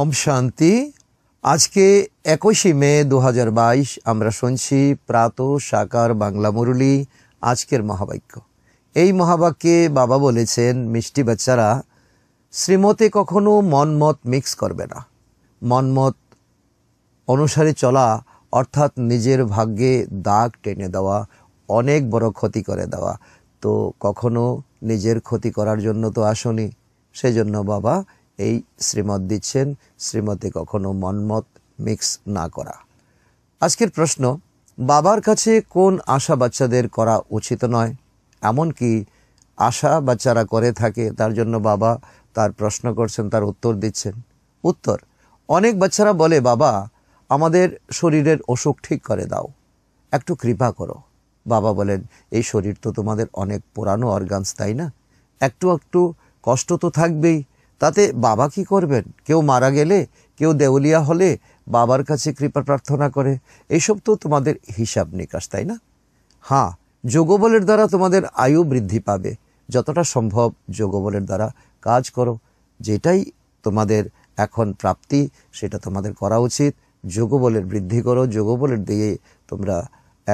ওম শান্তি আজকে একুশে মে দু আমরা শুনছি প্রাত সাকার বাংলা মুরলী আজকের মহাবাক্য এই মহাবাক্যে বাবা বলেছেন মিষ্টি বাচ্চারা শ্রীমতে কখনো মনমত মিক্স করবে না মনমত অনুসারে চলা অর্থাৎ নিজের ভাগ্যে দাগ টেনে দেওয়া অনেক বড় ক্ষতি করে দেওয়া তো কখনো নিজের ক্ষতি করার জন্য তো আসনি সেজন্য বাবা এই শ্রীমত দিচ্ছেন শ্রীমতে কখনো মনমত মিক্স না করা আজকের প্রশ্ন বাবার কাছে কোন আশা বাচ্চাদের করা উচিত নয় এমনকি আশা বাচ্চারা করে থাকে তার জন্য বাবা তার প্রশ্ন করছেন তার উত্তর দিচ্ছেন উত্তর অনেক বাচ্চারা বলে বাবা আমাদের শরীরের অসুখ ঠিক করে দাও একটু কৃপা করো বাবা বলেন এই শরীর তো তোমাদের অনেক পুরানো অর্গানস তাই না একটু একটু কষ্ট তো থাকবেই তাতে বাবা কি করবেন কেউ মারা গেলে কেউ দেউলিয়া হলে বাবার কাছে কৃপা প্রার্থনা করে এইসব তো তোমাদের হিসাব নিকাশ তাই না হ্যাঁ যোগবলের দ্বারা তোমাদের আয়ু বৃদ্ধি পাবে যতটা সম্ভব যোগবলের দ্বারা কাজ করো যেটাই তোমাদের এখন প্রাপ্তি সেটা তোমাদের করা উচিত যোগবলের বৃদ্ধি করো যোগবলের দিয়ে তোমরা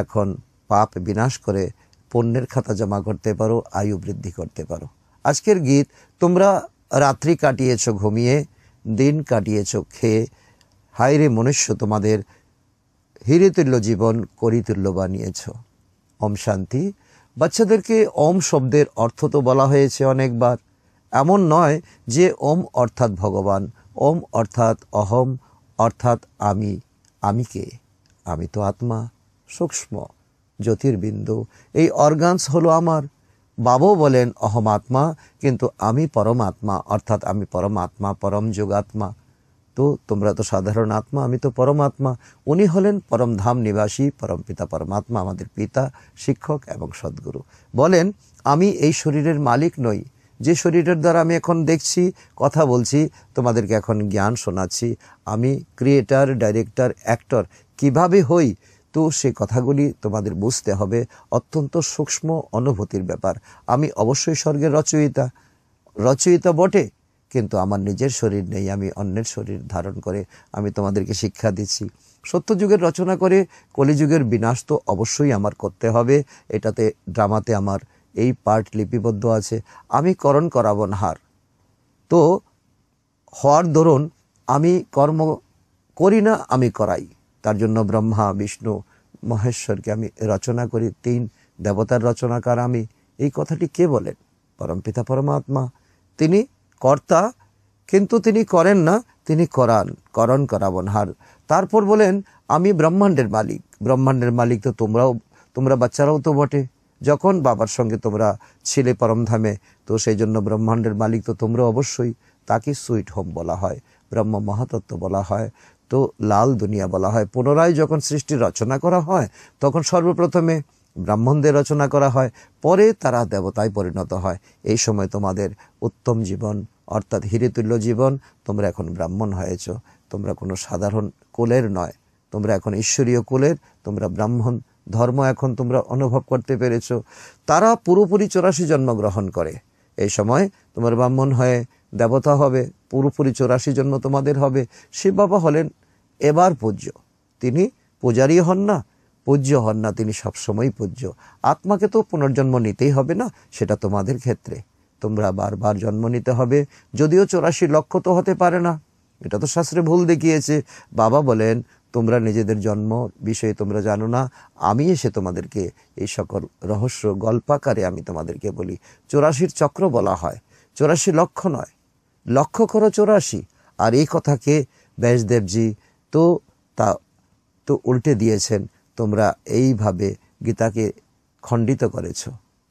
এখন পাপ বিনাশ করে পণ্যের খাতা জমা করতে পারো আয়ু বৃদ্ধি করতে পারো আজকের গীত তোমরা রাত্রি কাটিয়েছ ঘুমিয়ে দিন কাটিয়েছ খেয়ে হায়রে মনুষ্য তোমাদের হিরেতুল্য জীবন করিতুল্য বানিয়েছ ওম শান্তি বাচ্চাদেরকে ওম শব্দের অর্থ তো বলা হয়েছে অনেকবার এমন নয় যে ওম অর্থাৎ ভগবান ওম অর্থাৎ অহম অর্থাৎ আমি আমি কে আমি তো আত্মা সূক্ষ্ম জ্যোতির্বিন্দু এই অর্গানস হলো আমার বাবু বলেন অহমাত্মা কিন্তু আমি পরমাত্মা অর্থাৎ আমি পরমাত্মা পরম যোগাত্মা তো তোমরা তো সাধারণ আত্মা আমি তো পরমাত্মা উনি হলেন পরমধাম নিবাসী পরম পিতা পরমাত্মা আমাদের পিতা শিক্ষক এবং সদ্গুরু বলেন আমি এই শরীরের মালিক নই যে শরীরের দ্বারা আমি এখন দেখছি কথা বলছি তোমাদেরকে এখন জ্ঞান শোনাচ্ছি আমি ক্রিয়েটার ডাইরেক্টর অ্যাক্টর কিভাবে হই তো সে কথাগুলি তোমাদের বুঝতে হবে অত্যন্ত সূক্ষ্ম অনুভূতির ব্যাপার আমি অবশ্যই স্বর্গের রচয়িতা রচয়িতা বটে কিন্তু আমার নিজের শরীর নেই আমি অন্যের শরীর ধারণ করে আমি তোমাদেরকে শিক্ষা দিচ্ছি সত্যযুগের রচনা করে কলিযুগের বিনাশ তো অবশ্যই আমার করতে হবে এটাতে ড্রামাতে আমার এই পার্ট লিপিবদ্ধ আছে আমি করণ করাব হার তো হওয়ার দরুন আমি কর্ম করি না আমি করাই তার জন্য ব্রহ্মা বিষ্ণু মহেশ্বরকে আমি রচনা করি তিন দেবতার রচনাকার আমি এই কথাটি কে বলেন পরম পিতা পরমাত্মা তিনি কর্তা কিন্তু তিনি করেন না তিনি করান করণ করাবন হার তারপর বলেন আমি ব্রহ্মাণ্ডের মালিক ব্রহ্মাণ্ডের মালিক তো তোমরাও তোমরা বাচ্চারাও তো বটে যখন বাবার সঙ্গে তোমরা ছেলে পরমধামে তো সেই জন্য ব্রহ্মাণ্ডের মালিক তো তোমরা অবশ্যই তাকে সুইট হোম বলা হয় ব্রহ্ম মহাতত্ত্ব বলা হয় তো লাল দুনিয়া বলা হয় পুনরায় যখন সৃষ্টি রচনা করা হয় তখন সর্বপ্রথমে ব্রাহ্মণদের রচনা করা হয় পরে তারা দেবতায় পরিণত হয় এই সময় তোমাদের উত্তম জীবন অর্থাৎ হিরেতুল্য জীবন তোমরা এখন ব্রাহ্মণ হয়েছ তোমরা কোনো সাধারণ কোলের নয় তোমরা এখন ঈশ্বরীয় কোলের তোমরা ব্রাহ্মণ ধর্ম এখন তোমরা অনুভব করতে পেরেছ তারা পুরোপুরি চৌরাশি জন্মগ্রহণ করে এই সময় তোমার ব্রাহ্মণ হয়ে দেবতা হবে পুরোপুরি চৌরাশি জন্ম তোমাদের হবে শিব বাবা হলেন এবার পূজ্য তিনি পূজারই হন না পূজ্য হন না তিনি সবসময় পূজ্য আত্মাকে তো পুনর্জন্ম নিতেই হবে না সেটা তোমাদের ক্ষেত্রে তোমরা বারবার জন্ম নিতে হবে যদিও চৌরাশি লক্ষ তো হতে পারে না এটা তো শাস্ত্রে ভুল দেখিয়েছে বাবা বলেন তোমরা নিজেদের জন্ম বিষয়ে তোমরা জানো না আমি এসে তোমাদেরকে এই সকল রহস্য গল্পাকারে আমি তোমাদেরকে বলি চৌরাশির চক্র বলা হয় চৌরাশি লক্ষ নয় লক্ষ্য করো চৌরাশি আর এই কথাকে ব্যাসদেবজি তো তা তো উল্টে দিয়েছেন তোমরা এইভাবে গীতাকে খণ্ডিত করেছ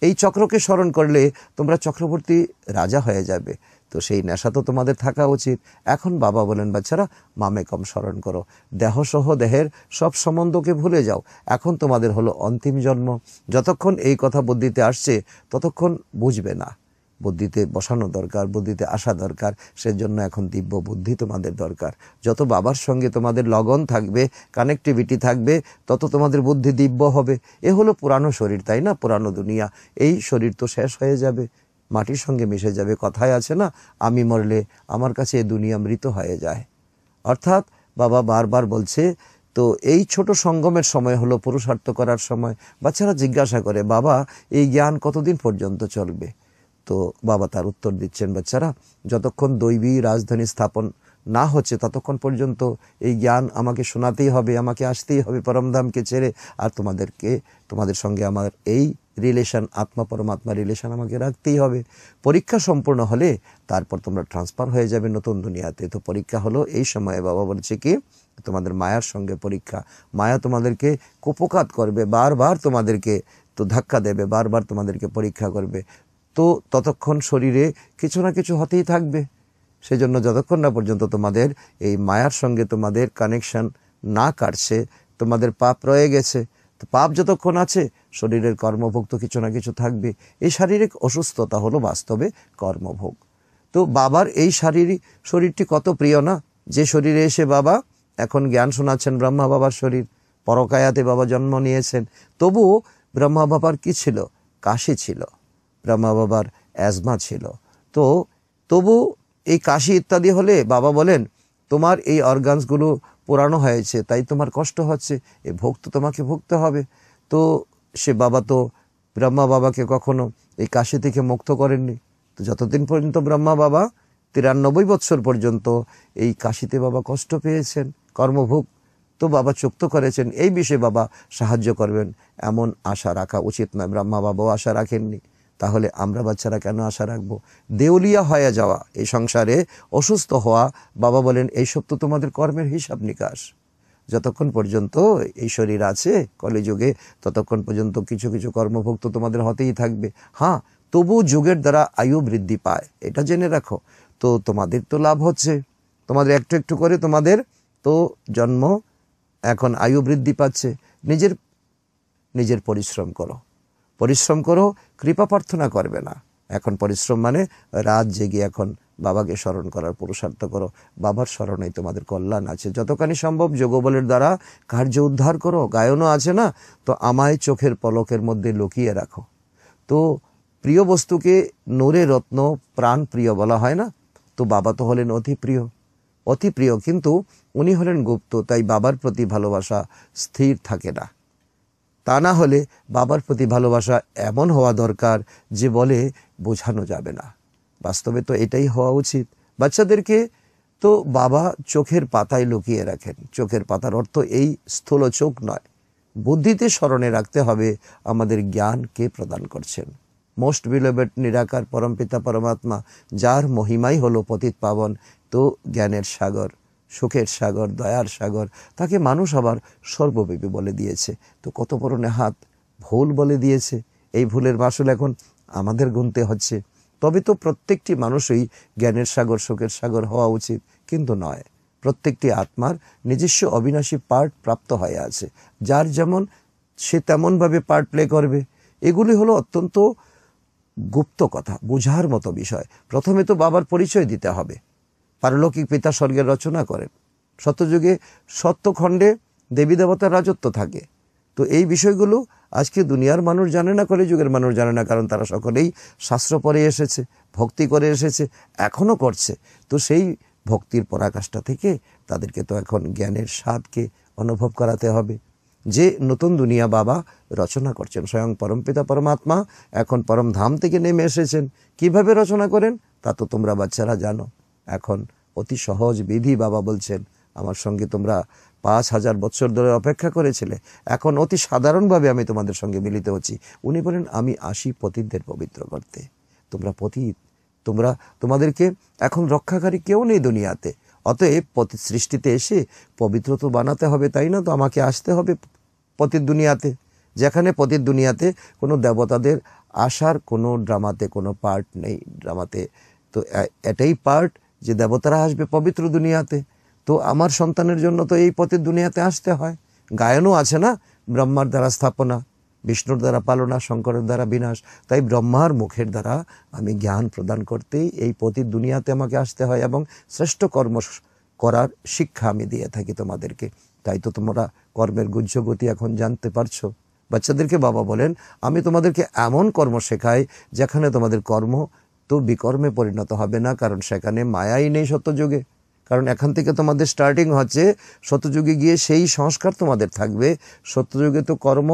এই চক্রকে স্মরণ করলে তোমরা চক্রবর্তী রাজা হয়ে যাবে তো সেই নেশা তো তোমাদের থাকা উচিত এখন বাবা বলেন বাচ্চারা মামে কম স্মরণ করো দেহসহ দেহের সব সম্বন্ধকে ভুলে যাও এখন তোমাদের হলো অন্তিম জন্ম যতক্ষণ এই কথা বুদ্ধিতে আসছে ততক্ষণ বুঝবে না বুদ্ধিতে বসানো দরকার বুদ্ধিতে আসা দরকার সেজন্য এখন দিব্য বুদ্ধি তোমাদের দরকার যত বাবার সঙ্গে তোমাদের লগন থাকবে কানেকটিভিটি থাকবে তত তোমাদের বুদ্ধি দিব্য হবে এ হলো পুরানো শরীর তাই না পুরানো দুনিয়া এই শরীর তো শেষ হয়ে যাবে মাটির সঙ্গে মিশে যাবে কথায় আছে না আমি মরলে আমার কাছে এ দুনিয়া মৃত হয়ে যায় অর্থাৎ বাবা বারবার বলছে তো এই ছোট সঙ্গমের সময় হলো পুরুষার্থ করার সময় বাচ্চারা জিজ্ঞাসা করে বাবা এই জ্ঞান কতদিন পর্যন্ত চলবে তো বাবা তার উত্তর দিচ্ছেন বাচ্চারা যতক্ষণ দৈবী রাজধানী স্থাপন না হচ্ছে ততক্ষণ পর্যন্ত এই জ্ঞান আমাকে শোনাতেই হবে আমাকে আসতেই হবে পরমধামকে ছেড়ে আর তোমাদেরকে তোমাদের সঙ্গে আমার এই রিলেশন আত্মা পরমাত্মা রিলেশন আমাকে রাখতেই হবে পরীক্ষা সম্পূর্ণ হলে তারপর তোমরা ট্রান্সফার হয়ে যাবে নতুন দুনিয়াতে তো পরীক্ষা হলো এই সময়ে বাবা বলছে কি তোমাদের মায়ার সঙ্গে পরীক্ষা মায়া তোমাদেরকে কুপকাত করবে বারবার তোমাদেরকে তো ধাক্কা দেবে বারবার তোমাদেরকে পরীক্ষা করবে তো ততক্ষণ শরীরে কিছু না কিছু হতেই থাকবে সেজন্য যতক্ষণ না পর্যন্ত তোমাদের এই মায়ার সঙ্গে তোমাদের কানেকশন না কাটছে তোমাদের পাপ রয়ে গেছে তো পাপ যতক্ষণ আছে শরীরের কর্মভোগ তো কিছু না কিছু থাকবে এই শারীরিক অসুস্থতা হলো বাস্তবে কর্মভোগ তো বাবার এই শারীরিক শরীরটি কত প্রিয় না যে শরীরে এসে বাবা এখন জ্ঞান শোনাচ্ছেন ব্রহ্মা বাবার শরীর পরকায়াতে বাবা জন্ম নিয়েছেন তবুও ব্রহ্মা বাবার কি ছিল কাশি ছিল ব্রহ্মা বাবার অ্যাজমা ছিল তো তবু এই কাশি ইত্যাদি হলে বাবা বলেন তোমার এই অর্গানসগুলো পোড়ানো হয়েছে তাই তোমার কষ্ট হচ্ছে এ ভোগ তো তোমাকে ভুগতে হবে তো সে বাবা তো ব্রহ্মা বাবাকে কখনো এই কাশি থেকে মুক্ত করেননি তো যতদিন পর্যন্ত ব্রহ্মা বাবা তিরানব্বই বৎসর পর্যন্ত এই কাশিতে বাবা কষ্ট পেয়েছেন কর্মভোগ তো বাবা চুক্ত করেছেন এই বিষয়ে বাবা সাহায্য করবেন এমন আশা রাখা উচিত নয় ব্রহ্মা বাবাও আশা রাখেননি তাহলে আমরা বাচ্চারা কেন আশা রাখবো দেউলিয়া হয়ে যাওয়া এই সংসারে অসুস্থ হওয়া বাবা বলেন এইসব তো তোমাদের কর্মের হিসাব নিকাশ যতক্ষণ পর্যন্ত এই শরীর আছে কলিযুগে ততক্ষণ পর্যন্ত কিছু কিছু কর্মভোগ তো তোমাদের হতেই থাকবে হ্যাঁ তবু যুগের দ্বারা আয়ু বৃদ্ধি পায় এটা জেনে রাখো তো তোমাদের তো লাভ হচ্ছে তোমাদের একটু একটু করে তোমাদের তো জন্ম এখন আয়ু বৃদ্ধি পাচ্ছে নিজের নিজের পরিশ্রম করো পরিশ্রম করো কৃপা প্রার্থনা করবে না এখন পরিশ্রম মানে রাত জেগে এখন বাবাকে স্মরণ করার পুরুষার্থ করো বাবার স্মরণেই তোমাদের কল্যাণ আছে যতখানি সম্ভব যোগবলের দ্বারা কার্য উদ্ধার করো গায়নও আছে না তো আমায় চোখের পলকের মধ্যে লুকিয়ে রাখো তো প্রিয় বস্তুকে নোরে রত্ন প্রাণ প্রিয় বলা হয় না তো বাবা তো হলেন অতি প্রিয় অতি প্রিয় কিন্তু উনি হলেন গুপ্ত তাই বাবার প্রতি ভালোবাসা স্থির থাকে না তা না হলে বাবার প্রতি ভালোবাসা এমন হওয়া দরকার যে বলে বোঝানো যাবে না বাস্তবে তো এটাই হওয়া উচিত বাচ্চাদেরকে তো বাবা চোখের পাতায় লুকিয়ে রাখেন চোখের পাতার অর্থ এই স্থূল চোখ নয় বুদ্ধিতে স্মরণে রাখতে হবে আমাদের জ্ঞানকে প্রদান করছেন মোস্ট বিলেবেট নিরাকার পরমপিতা পরমাত্মা যার মহিমাই হলো পতিত পাবন তো জ্ঞানের সাগর সুখের সাগর দয়ার সাগর তাকে মানুষ আবার সর্বব্যাপী বলে দিয়েছে তো কত বড় হাত ভুল বলে দিয়েছে এই ভুলের বাসল এখন আমাদের গুনতে হচ্ছে তবে তো প্রত্যেকটি মানুষই জ্ঞানের সাগর শোকের সাগর হওয়া উচিত কিন্তু নয় প্রত্যেকটি আত্মার নিজস্ব অবিনাশী পার্ট প্রাপ্ত হয়ে আছে যার যেমন সে তেমনভাবে পার্ট প্লে করবে এগুলি হলো অত্যন্ত গুপ্ত কথা বোঝার মতো বিষয় প্রথমে তো বাবার পরিচয় দিতে হবে পারলৌকিক পিতা স্বর্গের রচনা করেন সত্যযুগে সত্যখণ্ডে দেবী দেবতার রাজত্ব থাকে তো এই বিষয়গুলো আজকে দুনিয়ার মানুষ জানে না যুগের মানুষ জানে না কারণ তারা সকলেই শাস্ত্র পরে এসেছে ভক্তি করে এসেছে এখনও করছে তো সেই ভক্তির পরাকাষ্ঠা থেকে তাদেরকে তো এখন জ্ঞানের স্বাদকে অনুভব করাতে হবে যে নতুন দুনিয়া বাবা রচনা করছেন স্বয়ং পরমপিতা পরমাত্মা এখন পরমধাম থেকে নেমে এসেছেন কিভাবে রচনা করেন তা তো তোমরা বাচ্চারা জানো এখন অতি সহজ বিধি বাবা বলছেন আমার সঙ্গে তোমরা পাঁচ হাজার বছর ধরে অপেক্ষা করেছিলে এখন অতি সাধারণভাবে আমি তোমাদের সঙ্গে মিলিত হচ্ছি উনি বলেন আমি আসি পতিতদের পবিত্র করতে তোমরা পতিত তোমরা তোমাদেরকে এখন রক্ষাকারী কেউ নেই দুনিয়াতে অতএব পতি সৃষ্টিতে এসে পবিত্র তো বানাতে হবে তাই না তো আমাকে আসতে হবে পতির দুনিয়াতে যেখানে পতির দুনিয়াতে কোনো দেবতাদের আসার কোনো ড্রামাতে কোনো পার্ট নেই ড্রামাতে তো এটাই পার্ট যে দেবতারা আসবে পবিত্র দুনিয়াতে তো আমার সন্তানের জন্য তো এই পথে দুনিয়াতে আসতে হয় গায়নও আছে না ব্রহ্মার দ্বারা স্থাপনা বিষ্ণুর দ্বারা পালনা শঙ্করের দ্বারা বিনাশ তাই ব্রহ্মার মুখের দ্বারা আমি জ্ঞান প্রদান করতেই এই পতি দুনিয়াতে আমাকে আসতে হয় এবং শ্রেষ্ঠ কর্ম করার শিক্ষা আমি দিয়ে থাকি তোমাদেরকে তাই তো তোমরা কর্মের গুজ্জগতি এখন জানতে পারছো বাচ্চাদেরকে বাবা বলেন আমি তোমাদেরকে এমন কর্ম শেখাই যেখানে তোমাদের কর্ম তো বিকর্মে পরিণত হবে না কারণ সেখানে মায়াই নেই সত্যযুগে কারণ এখান থেকে তোমাদের স্টার্টিং হচ্ছে সত্যযুগে গিয়ে সেই সংস্কার তোমাদের থাকবে সত্যযুগে তো কর্ম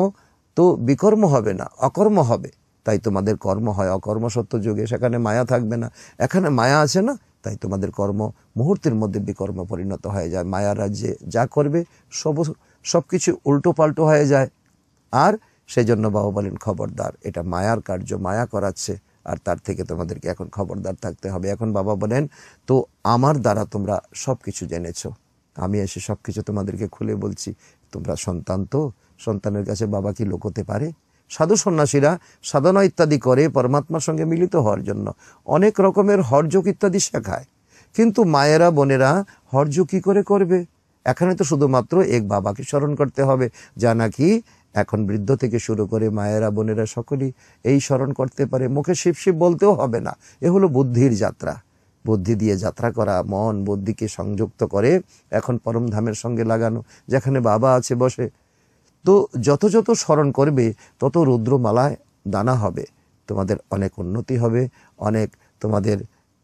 তো বিকর্ম হবে না অকর্ম হবে তাই তোমাদের কর্ম হয় অকর্ম সত্যযুগে সেখানে মায়া থাকবে না এখানে মায়া আছে না তাই তোমাদের কর্ম মুহূর্তের মধ্যে বিকর্ম পরিণত হয়ে যায় মায়ারা যে যা করবে সব সব কিছু উল্টো পাল্টো হয়ে যায় আর সেজন্য বাবা বলেন খবরদার এটা মায়ার কার্য মায়া করাচ্ছে আর তার থেকে তোমাদেরকে এখন খবরদার থাকতে হবে এখন বাবা বলেন তো আমার দ্বারা তোমরা সব কিছু জেনেছো আমি এসে সব কিছু তোমাদেরকে খুলে বলছি তোমরা সন্তান তো সন্তানের কাছে বাবা কি লোকোতে পারে সাধু সন্ন্যাসীরা সাধনা ইত্যাদি করে পরমাত্মার সঙ্গে মিলিত হওয়ার জন্য অনেক রকমের হরযোগ ইত্যাদি শেখায় কিন্তু মায়েরা বোনেরা হরযোগ কী করে করবে এখানে তো শুধুমাত্র এক বাবাকে স্মরণ করতে হবে যা নাকি এখন বৃদ্ধ থেকে শুরু করে মায়েরা বোনেরা সকলেই এই স্মরণ করতে পারে মুখে শিবশিব বলতেও হবে না এ হলো বুদ্ধির যাত্রা বুদ্ধি দিয়ে যাত্রা করা মন বুদ্ধিকে সংযুক্ত করে এখন পরমধামের সঙ্গে লাগানো যেখানে বাবা আছে বসে তো যত যত স্মরণ করবে তত রুদ্রমালায় দানা হবে তোমাদের অনেক উন্নতি হবে অনেক তোমাদের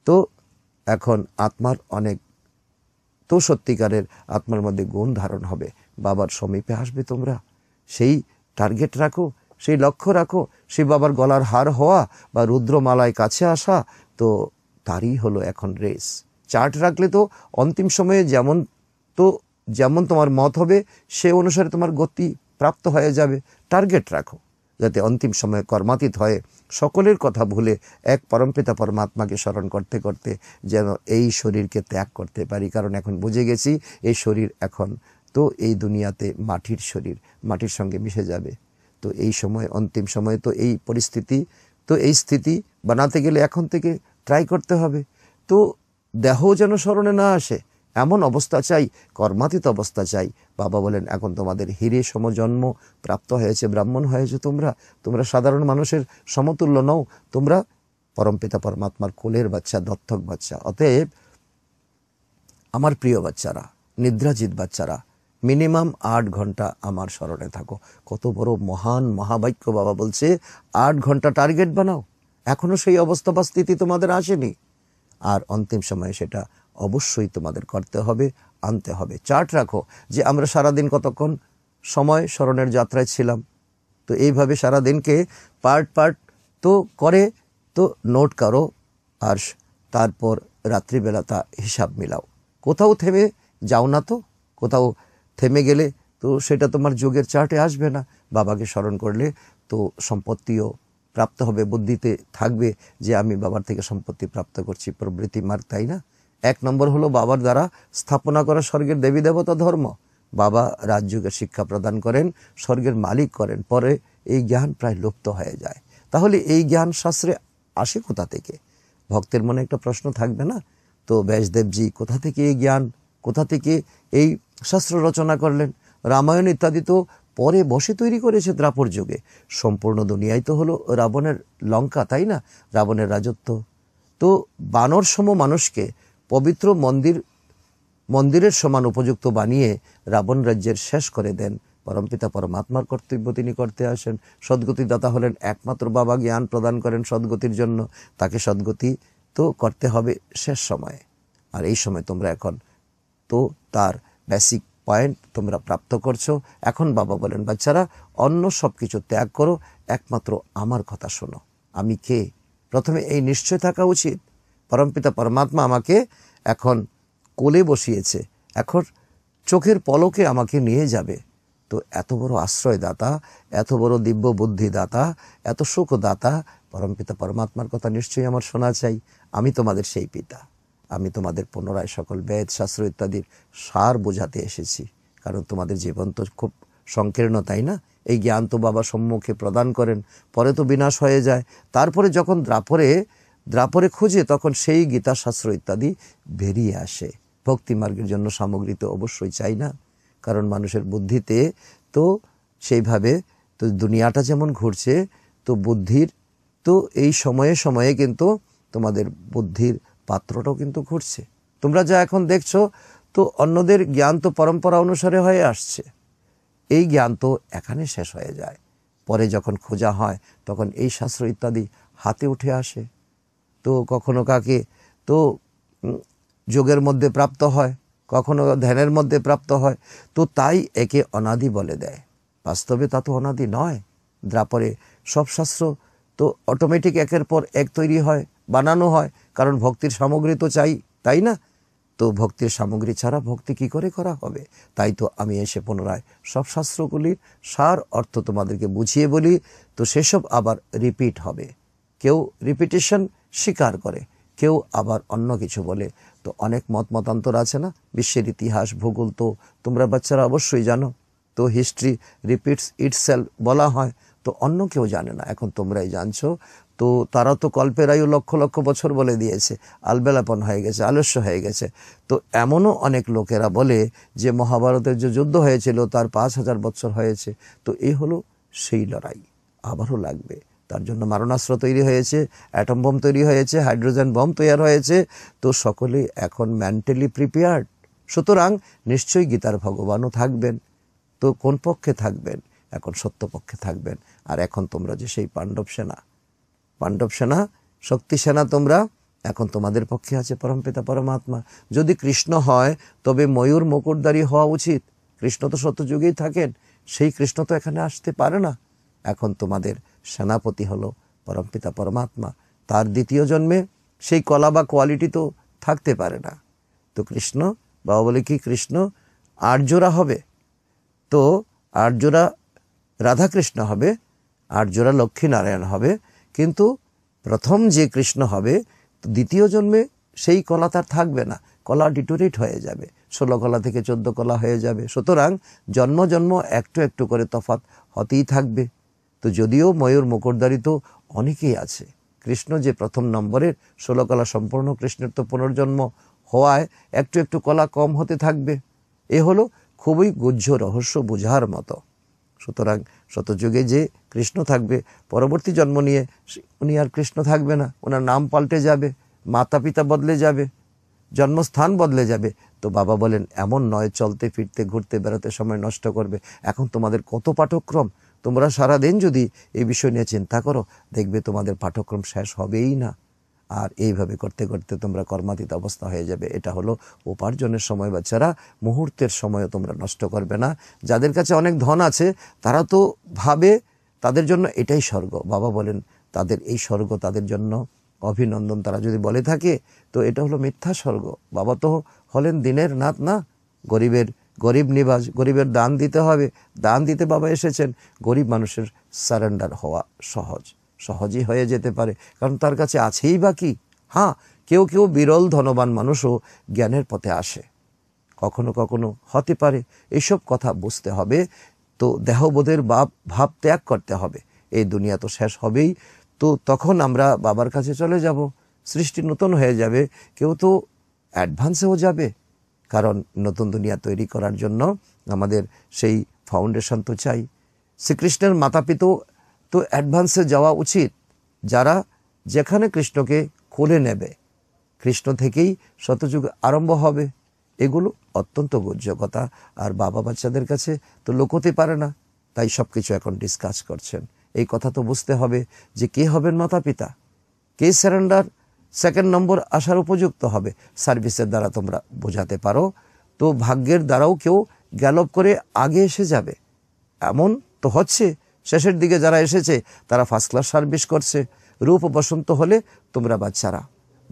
তো এখন আত্মার অনেক তো সত্যিকারের আত্মার মধ্যে গুণ ধারণ হবে বাবার সমীপে আসবে তোমরা সেই টার্গেট রাখো সেই লক্ষ্য রাখো সে বাবার গলার হার হওয়া বা রুদ্রমালায় কাছে আসা তো তারই হলো এখন রেস চার্ট রাখলে তো অন্তিম সময়ে যেমন তো যেমন তোমার মত হবে সে অনুসারে তোমার গতি প্রাপ্ত হয়ে যাবে টার্গেট রাখো যাতে অন্তিম সময়ে কর্মাতীত হয় সকলের কথা ভুলে এক পরমপিতা পরমাত্মাকে স্মরণ করতে করতে যেন এই শরীরকে ত্যাগ করতে পারি কারণ এখন বুঝে গেছি এই শরীর এখন তো এই দুনিয়াতে মাটির শরীর মাটির সঙ্গে মিশে যাবে তো এই সময় অন্তিম সময়ে তো এই পরিস্থিতি তো এই স্থিতি বানাতে গেলে এখন থেকে ট্রাই করতে হবে তো দেহ যেন স্মরণে না আসে এমন অবস্থা চাই কর্মাতীত অবস্থা চাই বাবা বলেন এখন তোমাদের হিরে সমজন্ম প্রাপ্ত হয়েছে ব্রাহ্মণ হয়েছে তোমরা তোমরা সাধারণ মানুষের সমতুল্য নও তোমরা পরমপিতা পরমাত্মার কোলের বাচ্চা দত্তক বাচ্চা অতএব আমার প্রিয় বাচ্চারা নিদ্রাজিত বাচ্চারা মিনিমাম আট ঘন্টা আমার স্মরণে থাকো কত বড় মহান মহাবাক্য বাবা বলছে আট ঘন্টা টার্গেট বানাও এখনও সেই অবস্থা বা স্থিতি তোমাদের আসেনি আর অন্তিম সময়ে সেটা অবশ্যই তোমাদের করতে হবে আনতে হবে চার্ট রাখো যে আমরা সারাদিন কতক্ষণ সময় স্মরণের যাত্রায় ছিলাম তো এইভাবে সারাদিনকে পার্ট পার্ট তো করে তো নোট করো আর তারপর রাত্রিবেলা তা হিসাব মিলাও কোথাও থেমে যাও না তো কোথাও থেমে গেলে তো সেটা তোমার যোগের চার্টে আসবে না বাবাকে স্মরণ করলে তো সম্পত্তিও প্রাপ্ত হবে বুদ্ধিতে থাকবে যে আমি বাবার থেকে সম্পত্তি প্রাপ্ত করছি প্রবৃত্তি মার্গ তাই না এক নম্বর হলো বাবার দ্বারা স্থাপনা করা স্বর্গের দেবী দেবতা ধর্ম বাবা রাজ্যকে শিক্ষা প্রদান করেন স্বর্গের মালিক করেন পরে এই জ্ঞান প্রায় লুপ্ত হয়ে যায় তাহলে এই জ্ঞান শাস্ত্রে আসে কোথা থেকে ভক্তের মনে একটা প্রশ্ন থাকবে না তো ব্যাসদেবজি কোথা থেকে এই জ্ঞান কোথা থেকে এই শাস্ত্র রচনা করলেন রামায়ণ ইত্যাদি তো পরে বসে তৈরি করেছে দ্রাপর যুগে সম্পূর্ণ দুনিয়াই তো হলো রাবণের লঙ্কা তাই না রাবণের রাজত্ব তো বানর সম মানুষকে পবিত্র মন্দির মন্দিরের সমান উপযুক্ত বানিয়ে রাবণ রাজ্যের শেষ করে দেন পরমপিতা পরমাত্মার কর্তব্য তিনি করতে আসেন সদ্গতিদাতা হলেন একমাত্র বাবা জ্ঞান প্রদান করেন সদ্গতির জন্য তাকে সদ্গতি তো করতে হবে শেষ সময়ে আর এই সময় তোমরা এখন তো তার বেসিক পয়েন্ট তোমরা প্রাপ্ত করছো এখন বাবা বলেন বাচ্চারা অন্য সব কিছু ত্যাগ করো একমাত্র আমার কথা শোনো আমি কে প্রথমে এই নিশ্চয় থাকা উচিত পরমপিতা পরমাত্মা আমাকে এখন কোলে বসিয়েছে এখন চোখের পলকে আমাকে নিয়ে যাবে তো এত বড় আশ্রয়দাতা এত বড় দিব্য বুদ্ধিদাতা এত সুখদাতা পরমপিতা পরমাত্মার কথা নিশ্চয়ই আমার শোনা চাই আমি তোমাদের সেই পিতা আমি তোমাদের পুনরায় সকল বেদ শাস্ত্র ইত্যাদির সার বোঝাতে এসেছি কারণ তোমাদের জীবন তো খুব সংকীর্ণ তাই না এই জ্ঞান তো বাবা সম্মুখে প্রদান করেন পরে তো বিনাশ হয়ে যায় তারপরে যখন দ্রাপরে দ্রাপরে খুঁজে তখন সেই গীতা শাস্ত্র ইত্যাদি বেরিয়ে আসে ভক্তিমার্গের জন্য সামগ্রী তো অবশ্যই চাই না কারণ মানুষের বুদ্ধিতে তো সেইভাবে তো দুনিয়াটা যেমন ঘুরছে তো বুদ্ধির তো এই সময়ে সময়ে কিন্তু তোমাদের বুদ্ধির পাত্রটাও কিন্তু ঘুরছে তোমরা যা এখন দেখছো তো অন্যদের জ্ঞান তো পরম্পরা অনুসারে হয়ে আসছে এই জ্ঞান তো এখানে শেষ হয়ে যায় পরে যখন খোঁজা হয় তখন এই শাস্ত্র ইত্যাদি হাতে উঠে আসে তো কখনো কাকে তো যোগের মধ্যে প্রাপ্ত হয় কখনো ধ্যানের মধ্যে প্রাপ্ত হয় তো তাই একে অনাদি বলে দেয় বাস্তবে তা তো অনাদি নয় দ্রাপরে সব শাস্ত্র তো অটোমেটিক একের পর এক তৈরি হয় বানানো হয় কারণ ভক্তির সামগ্রী তো চাই তাই না তো ভক্তির সামগ্রী ছাড়া ভক্তি কি করে করা হবে তাই তো আমি এসে পুনরায় সব শাস্ত্রগুলির সার অর্থ তোমাদেরকে বুঝিয়ে বলি তো সেসব আবার রিপিট হবে কেউ রিপিটেশন স্বীকার করে কেউ আবার অন্য কিছু বলে তো অনেক মত মতান্তর আছে না বিশ্বের ইতিহাস ভূগোল তো তোমরা বাচ্চারা অবশ্যই জানো তো হিস্ট্রি রিপিটস ইটসেল বলা হয় তো অন্য কেউ জানে না এখন তোমরাই জানছো তো তারা তো কল্পের আয়ু লক্ষ লক্ষ বছর বলে দিয়েছে আলবেলাপন হয়ে গেছে আলস্য হয়ে গেছে তো এমনও অনেক লোকেরা বলে যে মহাভারতের যে যুদ্ধ হয়েছিল তার পাঁচ হাজার বছর হয়েছে তো এ হলো সেই লড়াই আবারও লাগবে তার জন্য মারণাস্ত্র তৈরি হয়েছে অ্যাটম বোম তৈরি হয়েছে হাইড্রোজেন বোম তৈরি হয়েছে তো সকলেই এখন মেন্টালি প্রিপেয়ার্ড সুতরাং নিশ্চয়ই গীতার ভগবানও থাকবেন তো কোন পক্ষে থাকবেন এখন সত্যপক্ষে থাকবেন আর এখন তোমরা যে সেই পাণ্ডব সেনা পাণ্ডব সেনা শক্তি সেনা তোমরা এখন তোমাদের পক্ষে আছে পরমপিতা পরমাত্মা যদি কৃষ্ণ হয় তবে ময়ূর মুকুটদারী হওয়া উচিত কৃষ্ণ তো সত্যযুগেই থাকেন সেই কৃষ্ণ তো এখানে আসতে পারে না এখন তোমাদের সেনাপতি হলো পরমপিতা পরমাত্মা তার দ্বিতীয় জন্মে সেই কলা বা কোয়ালিটি তো থাকতে পারে না তো কৃষ্ণ বাবা বলে কি কৃষ্ণ আর্যরা হবে তো আর্যরা রাধাকৃষ্ণ হবে আর্যরা লক্ষ্মীনারায়ণ হবে কিন্তু প্রথম যে কৃষ্ণ হবে দ্বিতীয় জন্মে সেই কলা তার থাকবে না কলা ডিটোরেট হয়ে যাবে ষোলো কলা থেকে চোদ্দ কলা হয়ে যাবে সুতরাং জন্ম জন্ম একটু একটু করে তফাৎ হতেই থাকবে তো যদিও ময়ূর তো অনেকেই আছে কৃষ্ণ যে প্রথম নম্বরের ষোলো কলা সম্পূর্ণ কৃষ্ণের তো পুনর্জন্ম হওয়ায় একটু একটু কলা কম হতে থাকবে এ হলো খুবই গুজ্জ রহস্য বোঝার মতো সুতরাং শতযুগে যে কৃষ্ণ থাকবে পরবর্তী জন্ম নিয়ে উনি আর কৃষ্ণ থাকবে না ওনার নাম পাল্টে যাবে মাতা পিতা বদলে যাবে জন্মস্থান বদলে যাবে তো বাবা বলেন এমন নয় চলতে ফিরতে ঘুরতে বেড়াতে সময় নষ্ট করবে এখন তোমাদের কত পাঠক্রম তোমরা সারাদিন যদি এই বিষয় নিয়ে চিন্তা করো দেখবে তোমাদের পাঠক্রম শেষ হবেই না আর এইভাবে করতে করতে তোমরা কর্মাতীত অবস্থা হয়ে যাবে এটা হলো উপার্জনের সময় বাচ্চারা মুহূর্তের সময় তোমরা নষ্ট করবে না যাদের কাছে অনেক ধন আছে তারা তো ভাবে তাদের জন্য এটাই স্বর্গ বাবা বলেন তাদের এই স্বর্গ তাদের জন্য অভিনন্দন তারা যদি বলে থাকে তো এটা হলো মিথ্যা স্বর্গ বাবা তো হলেন দিনের নাত না গরিবের গরিব নিবাস গরিবের দান দিতে হবে দান দিতে বাবা এসেছেন গরিব মানুষের সারেন্ডার হওয়া সহজ সহজে হয়ে যেতে পারে কারণ তার কাছে আছেই বা কি হ্যাঁ কেউ কেউ বিরল ধনবান মানুষও জ্ঞানের পথে আসে কখনো কখনো হতে পারে এসব কথা বুঝতে হবে তো দেহবোধের বাপ ভাব ত্যাগ করতে হবে এই দুনিয়া তো শেষ হবেই তো তখন আমরা বাবার কাছে চলে যাব সৃষ্টি নতুন হয়ে যাবে কেউ তো অ্যাডভান্সেও যাবে কারণ নতুন দুনিয়া তৈরি করার জন্য আমাদের সেই ফাউন্ডেশন তো চাই শ্রীকৃষ্ণের পিতাও তো অ্যাডভান্সে যাওয়া উচিত যারা যেখানে কৃষ্ণকে কোলে নেবে কৃষ্ণ থেকেই শতযুগ আরম্ভ হবে এগুলো অত্যন্ত কথা আর বাবা বাচ্চাদের কাছে তো লোকোতে পারে না তাই সব কিছু এখন ডিসকাস করছেন এই কথা তো বুঝতে হবে যে কে হবেন মাতা পিতা কে স্যারেন্ডার সেকেন্ড নম্বর আসার উপযুক্ত হবে সার্ভিসের দ্বারা তোমরা বোঝাতে পারো তো ভাগ্যের দ্বারাও কেউ গ্যালপ করে আগে এসে যাবে এমন তো হচ্ছে শেষের দিকে যারা এসেছে তারা ফার্স্ট ক্লাস সার্ভিস করছে রূপ বসন্ত হলে তোমরা বাচ্চারা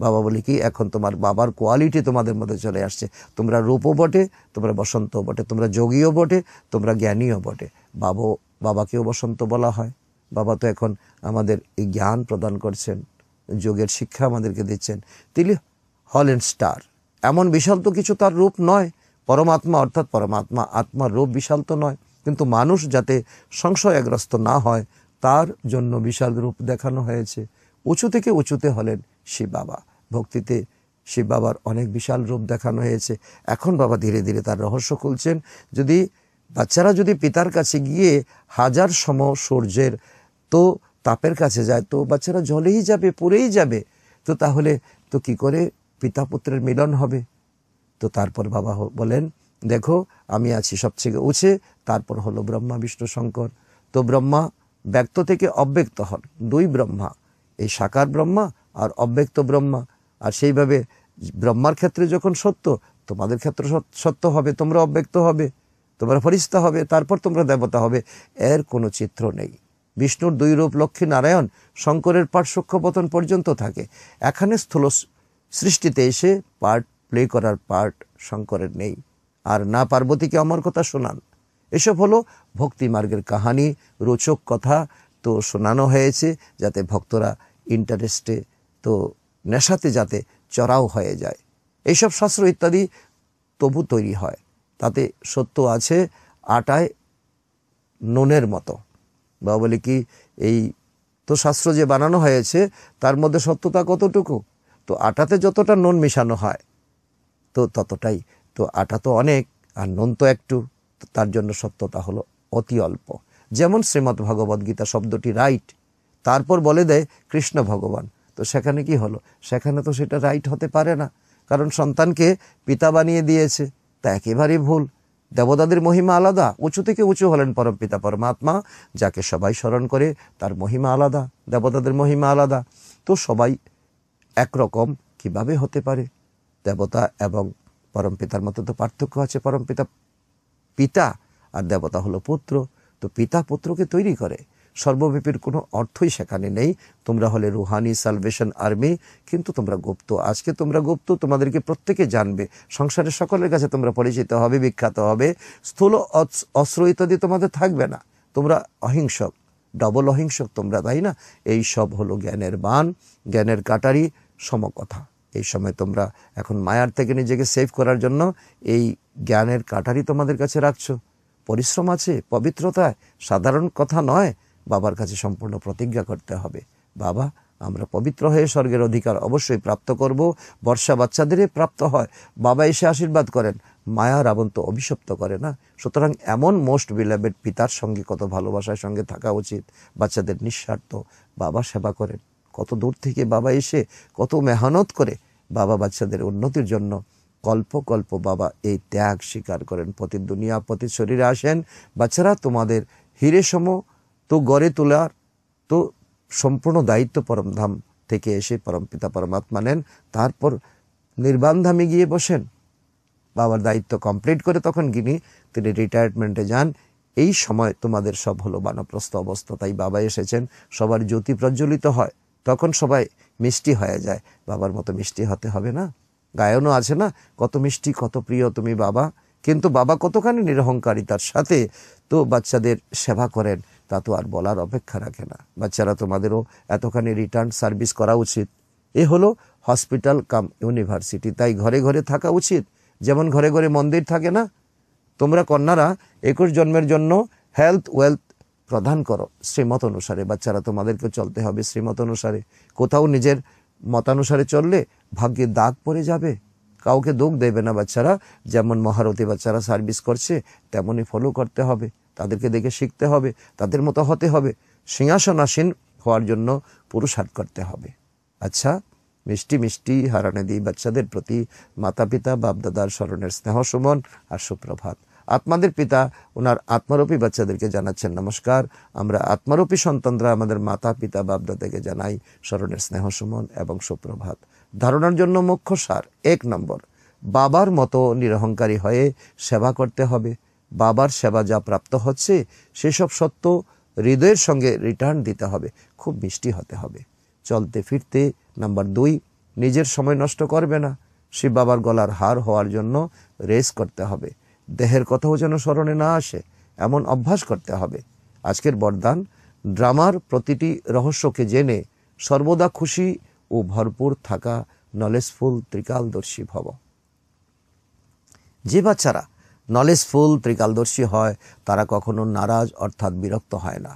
বাবা বলি কি এখন তোমার বাবার কোয়ালিটি তোমাদের মধ্যে চলে আসছে তোমরা রূপও বটে তোমরা বসন্ত বটে তোমরা যোগীও বটে তোমরা জ্ঞানীও বটে বাবা বাবাকেও বসন্ত বলা হয় বাবা তো এখন আমাদের এই জ্ঞান প্রদান করছেন যোগের শিক্ষা আমাদেরকে দিচ্ছেন তিনি হল স্টার এমন বিশাল তো কিছু তার রূপ নয় পরমাত্মা অর্থাৎ পরমাত্মা আত্মার রূপ বিশাল তো নয় কিন্তু মানুষ যাতে সংশয়গ্রস্ত না হয় তার জন্য বিশাল রূপ দেখানো হয়েছে উঁচু থেকে উঁচুতে হলেন শিব বাবা ভক্তিতে শিব বাবার অনেক বিশাল রূপ দেখানো হয়েছে এখন বাবা ধীরে ধীরে তার রহস্য খুলছেন যদি বাচ্চারা যদি পিতার কাছে গিয়ে হাজার সম সূর্যের তো তাপের কাছে যায় তো বাচ্চারা জলেই যাবে পড়েই যাবে তো তাহলে তো কি করে পিতা পুত্রের মিলন হবে তো তারপর বাবা বলেন দেখো আমি আছি সবচেয়ে উঁচে তারপর হলো ব্রহ্মা বিষ্ণু শঙ্কর তো ব্রহ্মা ব্যক্ত থেকে অব্যক্ত হন দুই ব্রহ্মা এই সাকার ব্রহ্মা আর অব্যক্ত ব্রহ্মা আর সেইভাবে ব্রহ্মার ক্ষেত্রে যখন সত্য তোমাদের ক্ষেত্রে সত্য হবে তোমরা অব্যক্ত হবে তোমরা ফরিস্তা হবে তারপর তোমরা দেবতা হবে এর কোনো চিত্র নেই বিষ্ণুর দুই রূপ লক্ষ্মী নারায়ণ শঙ্করের পাঠ সূক্ষ্মপতন পর্যন্ত থাকে এখানে স্থূল সৃষ্টিতে এসে পার্ট প্লে করার পার্ট শঙ্করের নেই আর না পার্বতীকে অমর কথা শোনান এসব হলো ভক্তি মার্গের কাহানি রোচক কথা তো শোনানো হয়েছে যাতে ভক্তরা ইন্টারেস্টে তো নেশাতে যাতে চড়াও হয়ে যায় এইসব শাস্ত্র ইত্যাদি তবু তৈরি হয় তাতে সত্য আছে আটায় ননের মতো বা বলে কি এই তো শাস্ত্র যে বানানো হয়েছে তার মধ্যে সত্যতা কতটুকু তো আটাতে যতটা নুন মেশানো হয় তো ততটাই তো আটা তো অনেক আর নুন তো একটু তার জন্য সত্যতা হলো অতি অল্প যেমন শ্রীমৎ ভগবদ্গীতা শব্দটি রাইট তারপর বলে দেয় কৃষ্ণ ভগবান তো সেখানে কি হলো সেখানে তো সেটা রাইট হতে পারে না কারণ সন্তানকে পিতা বানিয়ে দিয়েছে তা একেবারেই ভুল দেবতাদের মহিমা আলাদা উঁচু থেকে উঁচু হলেন পরম পিতা পরমাত্মা যাকে সবাই স্মরণ করে তার মহিমা আলাদা দেবতাদের মহিমা আলাদা তো সবাই একরকম কিভাবে হতে পারে দেবতা এবং পরম পিতার মতো তো পার্থক্য আছে পরম পিতা পিতা আর দেবতা হলো পুত্র তো পিতা পুত্রকে তৈরি করে সর্বব্যাপীর কোনো অর্থই সেখানে নেই তোমরা হলে রুহানি সালভেশন আর্মি কিন্তু তোমরা গুপ্ত আজকে তোমরা গুপ্ত তোমাদেরকে প্রত্যেকে জানবে সংসারের সকলের কাছে তোমরা পরিচিত হবে বিখ্যাত হবে স্থূল অস্ত্র ইত্যাদি তোমাদের থাকবে না তোমরা অহিংসক ডবল অহিংসক তোমরা তাই না এই সব হলো জ্ঞানের বান জ্ঞানের কাটারি সমকথা এই সময় তোমরা এখন মায়ার থেকে নিজেকে সেভ করার জন্য এই জ্ঞানের কাটারি তোমাদের কাছে রাখছো পরিশ্রম আছে পবিত্রতায় সাধারণ কথা নয় বাবার কাছে সম্পূর্ণ প্রতিজ্ঞা করতে হবে বাবা আমরা পবিত্র হয়ে স্বর্গের অধিকার অবশ্যই প্রাপ্ত করব বর্ষা বাচ্চাদেরই প্রাপ্ত হয় বাবা এসে আশীর্বাদ করেন মায়ার তো অভিশপ্ত করে না সুতরাং এমন মোস্ট বিলাবেড পিতার সঙ্গে কত ভালোবাসার সঙ্গে থাকা উচিত বাচ্চাদের নিঃস্বার্থ বাবা সেবা করেন কত দূর থেকে বাবা এসে কত মেহনত করে বাবা বাচ্চাদের উন্নতির জন্য কল্প কল্প বাবা এই ত্যাগ স্বীকার করেন প্রতি দুনিয়া প্রতি শরীরে আসেন বাচ্চারা তোমাদের হিরে সম তো গড়ে তোলার তো সম্পূর্ণ দায়িত্ব পরমধাম থেকে এসে পরম পিতা পরমাত্মা নেন তারপর নির্বাণধামে গিয়ে বসেন বাবার দায়িত্ব কমপ্লিট করে তখন গিনি তিনি রিটায়ারমেন্টে যান এই সময় তোমাদের সব হলো বানপ্রস্থ অবস্থা তাই বাবা এসেছেন সবার জ্যোতি প্রজ্বলিত হয় তখন সবাই মিষ্টি হয়ে যায় বাবার মতো মিষ্টি হতে হবে না গায়নও আছে না কত মিষ্টি কত প্রিয় তুমি বাবা কিন্তু বাবা কতখানি নিরহংকারিতার সাথে তো বাচ্চাদের সেবা করেন তা তো আর বলার অপেক্ষা রাখে না বাচ্চারা তোমাদেরও এতখানি রিটার্ন সার্ভিস করা উচিত এ হলো হসপিটাল কাম ইউনিভার্সিটি তাই ঘরে ঘরে থাকা উচিত যেমন ঘরে ঘরে মন্দির থাকে না তোমরা কন্যারা একুশ জন্মের জন্য হেলথ ওয়েলথ প্রদান করো শ্রীমত অনুসারে বাচ্চারা তোমাদেরকে চলতে হবে শ্রীমত অনুসারে কোথাও নিজের মতানুসারে চললে ভাগ্যে দাগ পড়ে যাবে কাউকে দোষ দেবে না বাচ্চারা যেমন মহারথী বাচ্চারা সার্ভিস করছে তেমনই ফলো করতে হবে তাদেরকে দেখে শিখতে হবে তাদের মতো হতে হবে সিংহাসনাসীন হওয়ার জন্য পুরুষার্থ করতে হবে আচ্ছা মিষ্টি মিষ্টি হারানে দিই বাচ্চাদের প্রতি মাতা পিতা বাপদাদার স্মরণের স্নেহ সুমন আর সুপ্রভাত আত্মাদের পিতা ওনার আত্মারূপী বাচ্চাদেরকে জানাচ্ছেন নমস্কার আমরা আত্মারূপী সন্তানরা আমাদের মাতা পিতা বাপদাদাকে জানাই স্মরণের স্নেহ সুমন এবং সুপ্রভাত ধারণার জন্য মুখ্য সার এক নম্বর বাবার মতো নিরহংকারী হয়ে সেবা করতে হবে বাবার সেবা যা প্রাপ্ত হচ্ছে সেসব সত্য হৃদয়ের সঙ্গে রিটার্ন দিতে হবে খুব মিষ্টি হতে হবে চলতে ফিরতে নাম্বার দুই নিজের সময় নষ্ট করবে না শিব বাবার গলার হার হওয়ার জন্য রেস করতে হবে দেহের কথাও যেন স্মরণে না আসে এমন অভ্যাস করতে হবে আজকের বরদান ড্রামার প্রতিটি রহস্যকে জেনে সর্বদা খুশি ও ভরপুর থাকা নলেজফুল ত্রিকালদর্শী ভব যে বাচ্চারা নলেজফুল ত্রিকালদর্শী হয় তারা কখনো নারাজ অর্থাৎ বিরক্ত হয় না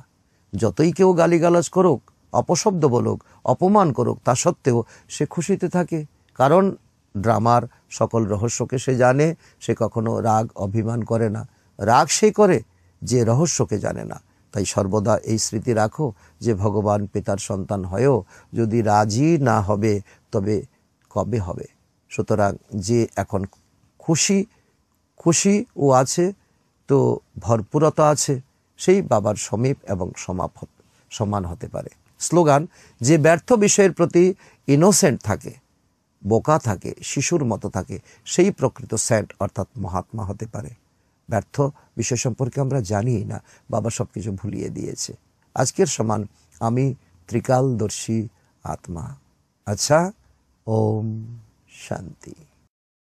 যতই কেউ গালিগালাজ করুক অপশব্দ বলুক অপমান করুক তা সত্ত্বেও সে খুশিতে থাকে কারণ ড্রামার সকল রহস্যকে সে জানে সে কখনো রাগ অভিমান করে না রাগ সে করে যে রহস্যকে জানে না তাই সর্বদা এই স্মৃতি রাখো যে ভগবান পিতার সন্তান হয়েও যদি রাজি না হবে তবে কবে হবে সুতরাং যে এখন খুশি খুশি ও আছে তো ভরপুরতা আছে সেই বাবার সমীপ এবং সমাপ সমান হতে পারে স্লোগান যে ব্যর্থ বিষয়ের প্রতি ইনোসেন্ট থাকে বোকা থাকে শিশুর মতো থাকে সেই প্রকৃত স্যান্ট অর্থাৎ মহাত্মা হতে পারে ব্যর্থ বিষয় সম্পর্কে আমরা জানিই না বাবা সব কিছু ভুলিয়ে দিয়েছে আজকের সমান আমি ত্রিকালদর্শী আত্মা আচ্ছা ওম শান্তি